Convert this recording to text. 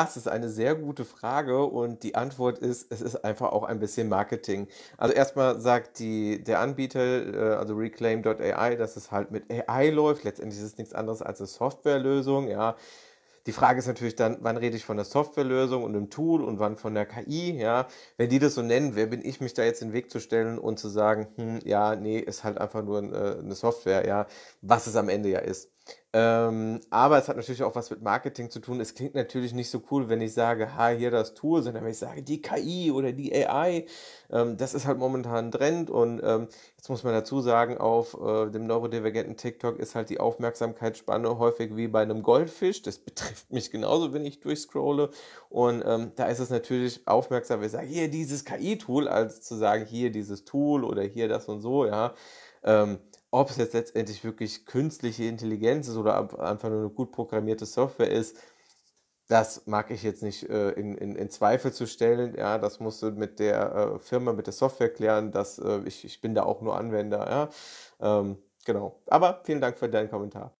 Das ist eine sehr gute Frage und die Antwort ist, es ist einfach auch ein bisschen Marketing. Also erstmal sagt die, der Anbieter, äh, also Reclaim.ai, dass es halt mit AI läuft. Letztendlich ist es nichts anderes als eine Softwarelösung, ja. Die Frage ist natürlich dann, wann rede ich von der Softwarelösung und einem Tool und wann von der KI, ja. Wenn die das so nennen, wer bin ich, mich da jetzt in den Weg zu stellen und zu sagen, hm, ja, nee, ist halt einfach nur äh, eine Software, ja, was es am Ende ja ist. Ähm, aber es hat natürlich auch was mit Marketing zu tun. Es klingt natürlich nicht so cool, wenn ich sage, ha, hier das Tool, sondern wenn ich sage, die KI oder die AI. Ähm, das ist halt momentan ein Trend. Und ähm, jetzt muss man dazu sagen, auf äh, dem neurodivergenten TikTok ist halt die Aufmerksamkeitsspanne häufig wie bei einem Goldfisch. Das betrifft mich genauso, wenn ich durchscrolle. Und ähm, da ist es natürlich aufmerksam, wenn ich sage, hier dieses KI-Tool, als zu sagen, hier dieses Tool oder hier das und so, ja. Ähm, ob es jetzt letztendlich wirklich künstliche Intelligenz ist oder einfach nur eine gut programmierte Software ist, das mag ich jetzt nicht äh, in, in, in, Zweifel zu stellen. Ja, das musst du mit der äh, Firma, mit der Software klären, dass äh, ich, ich bin da auch nur Anwender. Ja? Ähm, genau. Aber vielen Dank für deinen Kommentar.